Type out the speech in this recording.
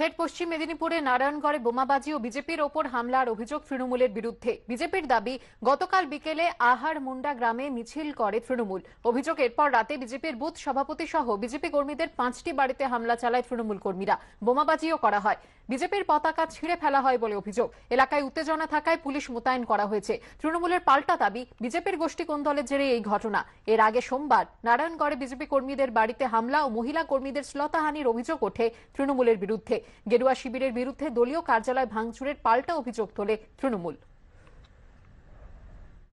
ফের পশ্চিম মেদিনীপুরে নারায়ণগড়ে বোমাবাজি ও বিজেপির ওপর হামলার অভিযোগ তৃণমূলের বিরুদ্ধে বিজেপির দাবি গতকাল বিকেলে আহার মুন্ডা গ্রামে মিছিল করে তৃণমূল অভিযোগ এরপর রাতে বিজেপির বুথ সভাপতি সহ বিজেপি কর্মীদের পাঁচটি বাড়িতে হামলা চালায় তৃণমূল কর্মীরা বোমাবাজিও করা হয় বিজেপির পতাকা ছিঁড়ে ফেলা হয় বলে অভিযোগ এলাকায় উত্তেজনা থাকায় পুলিশ মোতায়েন করা হয়েছে তৃণমূলের পাল্টা দাবি বিজেপির গোষ্ঠী কোন দলের জেরে এই ঘটনা এর আগে সোমবার নারায়ণগড়ে বিজেপি কর্মীদের বাড়িতে হামলা ও মহিলা কর্মীদের শ্লতাহানির অভিযোগ ওঠে তৃণমূলের বিরুদ্ধে গেরুয়া শিবিরের বিরুদ্ধে দলীয় কার্যালয় ভাঙচুরের পাল্টা অভিযোগ তোলে তৃণমূল